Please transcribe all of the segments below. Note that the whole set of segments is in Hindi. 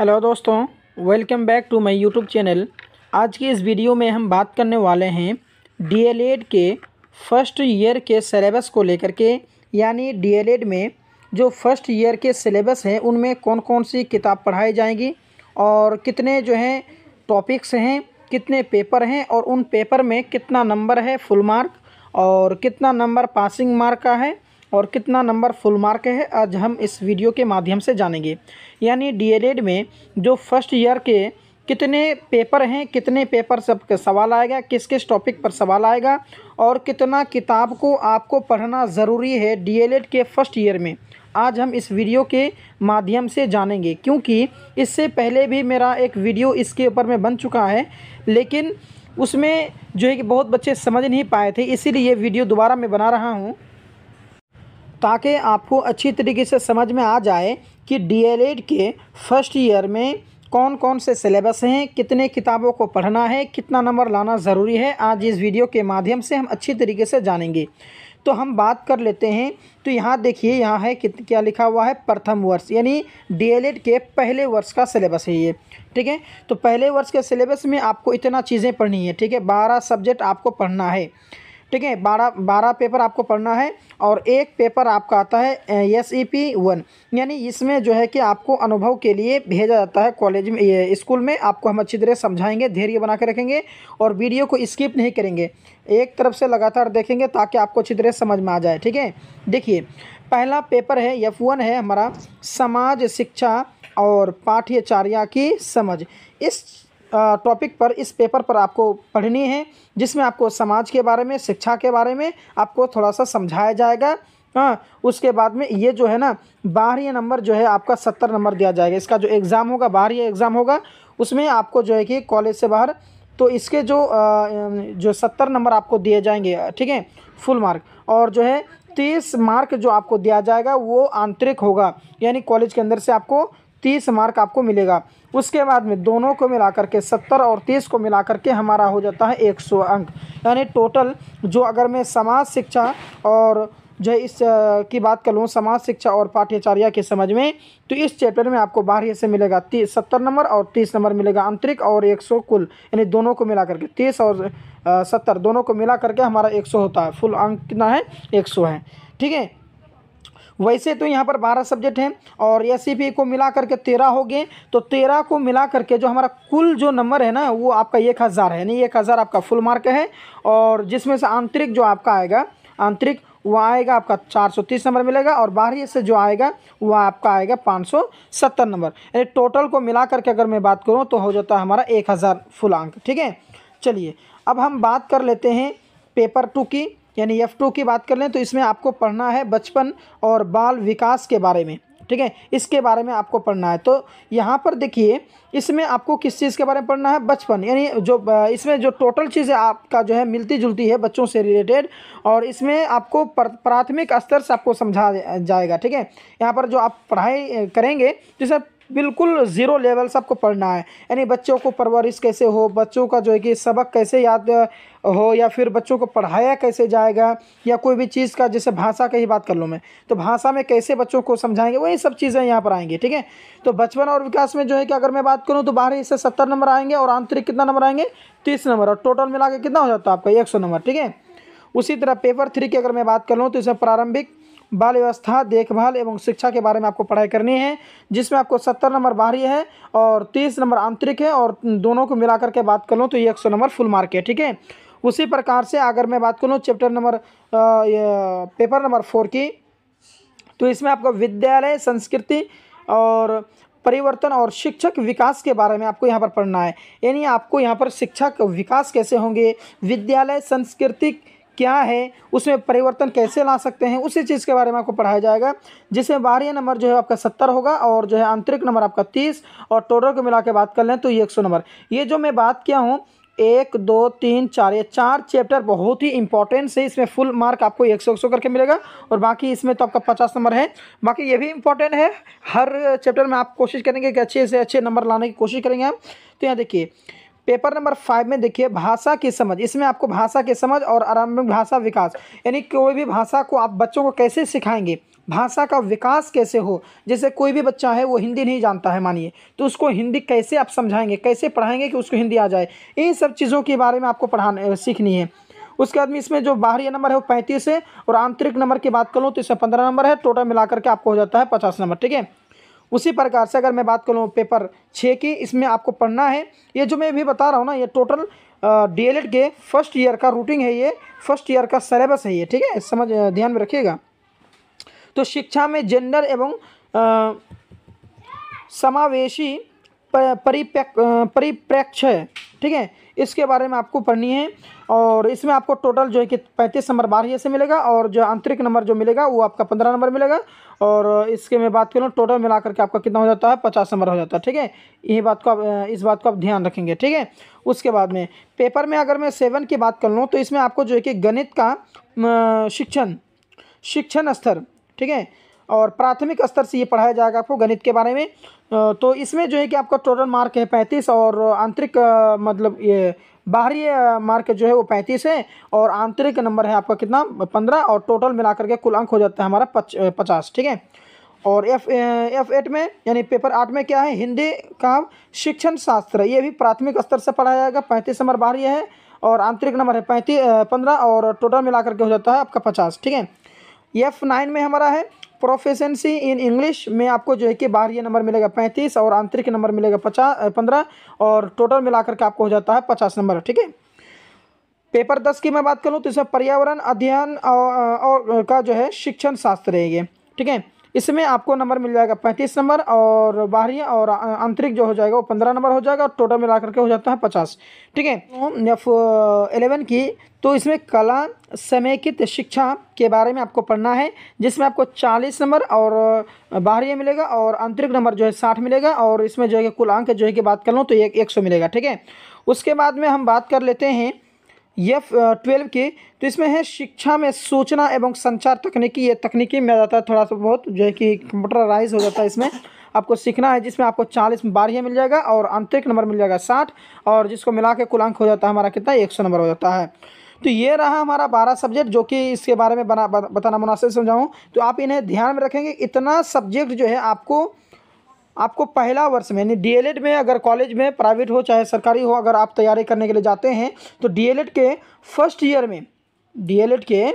हेलो दोस्तों welcome back to my YouTube channel आज की इस वीडियो में हम बात करने वाले हैं डीएलएड के फर्स्ट ईयर के सिलेबस को लेकर के यानी डीएलएड में जो फर्स्ट ईयर के सिलेबस हैं उनमें कौन कौन सी किताब पढ़ाई जाएंगी और कितने जो हैं टॉपिक्स हैं कितने पेपर हैं और उन पेपर में कितना नंबर है फुल मार्क और कितना नंबर पासिंग मार्क का है और कितना नंबर फुल मार्क है आज हम इस वीडियो के माध्यम से जानेंगे यानी डीएलएड में जो फर्स्ट ईयर के कितने पेपर हैं कितने पेपर सब सवाल आएगा किस किस टॉपिक पर सवाल आएगा और कितना किताब को आपको पढ़ना ज़रूरी है डीएलएड के फर्स्ट ईयर में आज हम इस वीडियो के माध्यम से जानेंगे क्योंकि इससे पहले भी मेरा एक वीडियो इसके ऊपर में बन चुका है लेकिन उसमें जो है कि बहुत बच्चे समझ नहीं पाए थे इसीलिए वीडियो दोबारा मैं बना रहा हूँ ताकि आपको अच्छी तरीके से समझ में आ जाए कि डी के फर्स्ट ईयर में कौन कौन से सिलेबस हैं कितने किताबों को पढ़ना है कितना नंबर लाना ज़रूरी है आज इस वीडियो के माध्यम से हम अच्छी तरीके से जानेंगे तो हम बात कर लेते हैं तो यहाँ देखिए यहाँ है कित क्या लिखा हुआ है प्रथम वर्ष यानी डी के पहले वर्ष का सिलेबस है ये ठीक है तो पहले वर्ष के सिलेबस में आपको इतना चीज़ें पढ़नी है ठीक है बारह सब्जेक्ट आपको पढ़ना है ठीक है बारह बारह पेपर आपको पढ़ना है और एक पेपर आपका आता है एस ई पी वन यानी इसमें जो है कि आपको अनुभव के लिए भेजा जाता है कॉलेज में स्कूल में आपको हम अच्छी तरह समझाएंगे धैर्य बना के रखेंगे और वीडियो को स्किप नहीं करेंगे एक तरफ से लगातार देखेंगे ताकि आपको अच्छी तरह समझ में आ जाए ठीक है देखिए पहला पेपर है एफ वन है हमारा समाज शिक्षा और पाठ्यचार्य की समझ इस टॉपिक पर इस पेपर पर आपको पढ़नी है जिसमें आपको समाज के बारे में शिक्षा के बारे में आपको थोड़ा सा समझाया जाएगा हाँ उसके बाद में ये जो है ना बाहरी नंबर जो है आपका सत्तर नंबर दिया जाएगा इसका जो एग्ज़ाम होगा बाहरी एग्ज़ाम होगा उसमें आपको जो है कि कॉलेज से बाहर तो इसके जो जो सत्तर नंबर आपको दिए जाएंगे ठीक है फुल मार्क और जो है तीस मार्क जो आपको दिया जाएगा वो आंतरिक होगा यानी कॉलेज के अंदर से आपको तीस मार्क आपको मिलेगा उसके बाद में दोनों को मिला करके सत्तर और तीस को मिला करके हमारा हो जाता है एक सौ अंक यानी टोटल जो अगर मैं समाज शिक्षा और जो इस की बात कर लूँ समाज शिक्षा और पाठ्याचार्य के समझ में तो इस चैप्टर में आपको बारह से मिलेगा तीस सत्तर नंबर और तीस नंबर मिलेगा आंतरिक और एक सौ कुल यानी दोनों को मिला करके तीस और सत्तर दोनों को मिला करके हमारा एक सौ होता है फुल अंक कितना है एक सौ है ठीक है वैसे तो यहाँ पर बारह सब्जेक्ट हैं और एस को मिला करके तेरह हो गए तो तेरह को मिला करके जो हमारा कुल जो नंबर है ना वो आपका एक हज़ार है यानी एक हज़ार आपका फुल मार्क है और जिसमें से आंतरिक जो आपका आएगा आंतरिक वह आएगा आपका 430 नंबर मिलेगा और बाहरी से जो आएगा वह आपका आएगा 570 नंबर यानी टोटल को मिला करके अगर मैं बात करूँ तो हो जाता है हमारा 1000 फुल अंक ठीक है चलिए अब हम बात कर लेते हैं पेपर टू की यानी एफ टू की बात कर लें तो इसमें आपको पढ़ना है बचपन और बाल विकास के बारे में ठीक है इसके बारे में आपको पढ़ना है तो यहाँ पर देखिए इसमें आपको किस चीज़ के बारे में पढ़ना है बचपन यानी जो इसमें जो टोटल चीज़ें आपका जो है मिलती जुलती है बच्चों से रिलेटेड और इसमें आपको प्राथमिक स्तर से आपको समझा जाएगा ठीक है यहाँ पर जो आप पढ़ाई करेंगे जैसे तो बिल्कुल ज़ीरो लेवल से आपको पढ़ना है यानी बच्चों को परवरिश कैसे हो बच्चों का जो है कि सबक कैसे याद हो या फिर बच्चों को पढ़ाया कैसे जाएगा या कोई भी चीज़ का जैसे भाषा का ही बात कर लूँ मैं तो भाषा में कैसे बच्चों को समझाएंगे वही सब चीज़ें यहाँ पर आएंगी ठीक है तो बचपन और विकास में जो है कि अगर मैं बात करूँ तो बाहरी इससे सत्तर नंबर आएंगे और आंतरिक कितना नंबर आएंगे तीस नंबर और टोटल मिला के कितना हो जाता है आपका एक सौ नंबर ठीक है उसी तरह पेपर थ्री की अगर मैं बात कर लूँ तो इसमें प्रारंभिक बाल व्यवस्था देखभाल एवं शिक्षा के बारे में आपको पढ़ाई करनी है जिसमें आपको सत्तर नंबर बाहरी है और तीस नंबर आंतरिक है और दोनों को मिला करके बात कर लूँ तो ये एक नंबर फुल मार्क है ठीक है उसी प्रकार से अगर मैं बात करूँ chapter number paper number four की तो इसमें आपको विद्यालय संस्कृति और परिवर्तन और शिक्षक विकास के बारे में आपको यहाँ पर पढ़ना है यानी आपको यहाँ पर शिक्षक विकास कैसे होंगे विद्यालय संस्कृतिक क्या है उसमें परिवर्तन कैसे ला सकते हैं उसी चीज़ के बारे में आपको पढ़ाया जाएगा जिसमें बाहरी नंबर जो है आपका सत्तर होगा और जो है आंतरिक नंबर आपका तीस और टोटल को मिला के बात कर लें तो ये एक सौ नंबर ये जो मैं बात किया हूँ एक दो तीन चार ये चार चैप्टर बहुत ही इंपॉर्टेंट है इसमें फुल मार्क आपको एक सौ एक सौ करके मिलेगा और बाकी इसमें तो आपका पचास नंबर है बाकी ये भी इंपॉर्टेंट है हर चैप्टर में आप कोशिश करेंगे कि अच्छे से अच्छे नंबर लाने की कोशिश करेंगे आप तो यहाँ देखिए पेपर नंबर फाइव में देखिए भाषा की समझ इसमें आपको भाषा की समझ और आरंभिक भाषा विकास यानी कोई भी भाषा को आप बच्चों को कैसे सिखाएंगे भाषा का विकास कैसे हो जैसे कोई भी बच्चा है वो हिंदी नहीं जानता है मानिए तो उसको हिंदी कैसे आप समझाएंगे कैसे पढ़ाएंगे कि उसको हिंदी आ जाए इन सब चीज़ों के बारे में आपको पढ़ाने सीखनी है उसके बाद में इसमें जो बाहरी नंबर है वो पैंतीस है और आंतरिक नंबर की बात करूँ तो इसमें पंद्रह नंबर है टोटल मिलाकर के आपको हो जाता है पचास नंबर ठीक है उसी प्रकार से अगर मैं बात करूँ पेपर छः की इसमें आपको पढ़ना है ये जो मैं भी बता रहा हूँ ना ये टोटल डी के फर्स्ट ईयर का रूटिंग है ये फर्स्ट ईयर का सलेबस है ये ठीक है समझ ध्यान में रखिएगा तो शिक्षा में जेंडर एवं समावेशी परिप्रेक्ष्य ठीक है इसके बारे में आपको पढ़नी है और इसमें आपको टोटल जो है कि पैंतीस नंबर बारह से मिलेगा और जो आंतरिक नंबर जो मिलेगा वो आपका पंद्रह नंबर मिलेगा और इसके मैं बात करूँ टोटल मिला करके आपका कितना हो जाता है पचास नंबर हो जाता है ठीक है यही बात को आप इस बात को आप ध्यान रखेंगे ठीक है उसके बाद में पेपर में अगर मैं सेवन की बात कर लूँ तो इसमें आपको जो है कि गणित का शिक्षण शिक्षण स्तर ठीक है और प्राथमिक स्तर से ये पढ़ाया जाएगा आपको गणित के बारे में तो इसमें जो है कि आपका टोटल मार्क है पैंतीस और आंतरिक मतलब ये बाहरी मार्क जो है वो पैंतीस है और आंतरिक नंबर है आपका कितना पंद्रह और टोटल मिलाकर के कुल अंक हो जाता है हमारा पच पचास ठीक है और एफ एफ एट में यानी पेपर आठ में क्या है हिंदी का शिक्षण शास्त्र ये भी प्राथमिक स्तर से पढ़ाया जाएगा पैंतीस नंबर बाहरी है और आंतरिक नंबर है पैंतीस पंद्रह और टोटल मिलाकर के हो जाता है आपका पचास ठीक है एफ नाइन में हमारा है प्रोफेसेंसी इन इंग्लिश में आपको जो है कि बाहरी नंबर मिलेगा पैंतीस और आंतरिक नंबर मिलेगा पचास पंद्रह और टोटल मिलाकर के आपको हो जाता है पचास नंबर ठीक है पेपर दस की मैं बात करूँ तो इसमें पर्यावरण अध्ययन और, और का जो है शिक्षण शास्त्र ये ठीक है इसमें आपको नंबर मिल जाएगा पैंतीस नंबर और बाहरी और आंतरिक जो हो जाएगा वो पंद्रह नंबर हो जाएगा और टोटल मिला करके हो जाता है पचास ठीक है एलेवन तो की तो इसमें कला समेकित शिक्षा के बारे में आपको पढ़ना है जिसमें आपको चालीस नंबर और बाहरी मिलेगा और आंतरिक नंबर जो है साठ मिलेगा और इसमें जो है कुल अंक जो है कि बात कर लूँ तो एक सौ मिलेगा ठीक है उसके बाद में हम बात कर लेते हैं यफ ट्वेल्व की तो इसमें है शिक्षा में सूचना एवं संचार तकनीकी ये तकनीकी में आ जाता है थोड़ा सा बहुत जो है कि कंप्यूटराइज हो जाता है इसमें आपको सीखना है जिसमें आपको चालीस बारह मिल जाएगा और आंतरिक नंबर मिल जाएगा साठ और जिसको मिला के कुल अंक हो जाता है हमारा कितना एक सौ नंबर हो जाता है तो ये रहा हमारा बारह सब्जेक्ट जो कि इसके बारे में बना बताना मुनासिब समझाऊँ तो आप इन्हें ध्यान में रखेंगे इतना सब्जेक्ट जो है आपको आपको पहला वर्ष में यानी डी में अगर कॉलेज में प्राइवेट हो चाहे सरकारी हो अगर आप तैयारी करने के लिए जाते हैं तो डी के फर्स्ट ईयर में डी के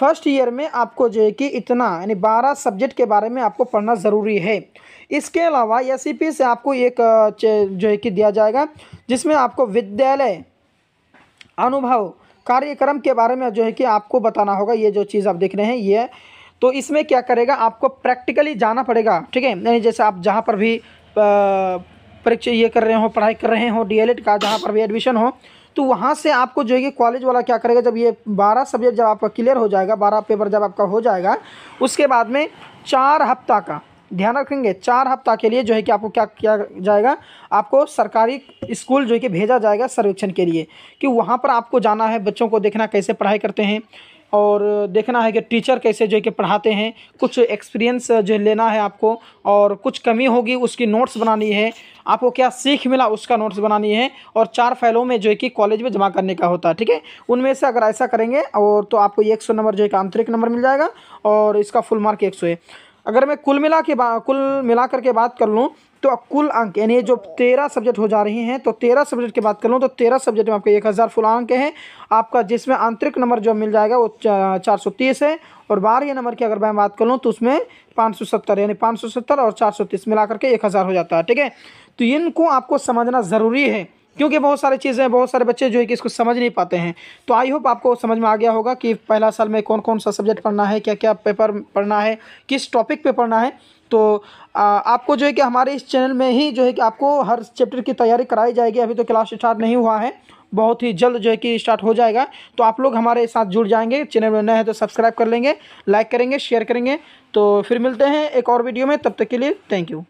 फर्स्ट ईयर में आपको जो है कि इतना यानी बारह सब्जेक्ट के बारे में आपको पढ़ना ज़रूरी है इसके अलावा एस e से आपको एक जो है कि दिया जाएगा जिसमें आपको विद्यालय अनुभव कार्यक्रम के बारे में जो है कि आपको बताना होगा ये जो चीज़ आप देख रहे हैं ये तो इसमें क्या करेगा आपको प्रैक्टिकली जाना पड़ेगा ठीक है यानी जैसे आप जहाँ पर भी परीक्षा ये कर रहे हो पढ़ाई कर रहे हो डी का जहाँ पर भी एडमिशन हो तो वहाँ से आपको जो है कि कॉलेज वाला क्या करेगा जब ये बारह सब्जेक्ट जब आपका क्लियर हो जाएगा बारह पेपर जब आपका हो जाएगा उसके बाद में चार हफ्ता का ध्यान रखेंगे चार हफ्ता के लिए जो है कि आपको क्या किया जाएगा आपको सरकारी स्कूल जो है कि भेजा जाएगा सर्वेक्षण के लिए कि वहाँ पर आपको जाना है बच्चों को देखना कैसे पढ़ाई करते हैं और देखना है कि टीचर कैसे जो है कि पढ़ाते हैं कुछ एक्सपीरियंस जो लेना है आपको और कुछ कमी होगी उसकी नोट्स बनानी है आपको क्या सीख मिला उसका नोट्स बनानी है और चार फाइलों में जो है कि कॉलेज में जमा करने का होता है ठीक है उनमें से अगर ऐसा करेंगे और तो आपको एक सौ नंबर जो है कि आंतरिक नंबर मिल जाएगा और इसका फुल मार्क एक सौ है अगर मैं कुल मिला के कुल मिला करके बात कर लूँ तो कुल अंक यानी जो तेरह सब्जेक्ट हो जा रहे हैं तो तेरह सब्जेक्ट की बात कर लूँ तो तेरह सब्जेक्ट में आपके एक हज़ार फुल अंक हैं आपका जिसमें आंतरिक नंबर जो मिल जाएगा वो चार सौ तीस है और बारहवें नंबर की अगर मैं बात कर लूँ तो उसमें पाँच सौ सत्तर यानी पाँच सौ सत्तर और चार सौ तीस मिला करके एक हज़ार हो जाता है ठीक है तो इनको आपको समझना ज़रूरी है क्योंकि बहुत सारी चीज़ें हैं बहुत सारे बच्चे जो है कि इसको समझ नहीं पाते हैं तो आई होप आपको समझ में आ गया होगा कि पहला साल में कौन कौन सा सब्जेक्ट पढ़ना है क्या क्या पेपर पढ़ना है किस टॉपिक पे पढ़ना है तो आ, आपको जो है कि हमारे इस चैनल में ही जो है कि आपको हर चैप्टर की तैयारी कराई जाएगी अभी तो क्लास स्टार्ट नहीं हुआ है बहुत ही जल्द जो है कि स्टार्ट हो जाएगा तो आप लोग हमारे साथ जुड़ जाएंगे चैनल में नए हैं तो सब्सक्राइब कर लेंगे लाइक करेंगे शेयर करेंगे तो फिर मिलते हैं एक और वीडियो में तब तक के लिए थैंक यू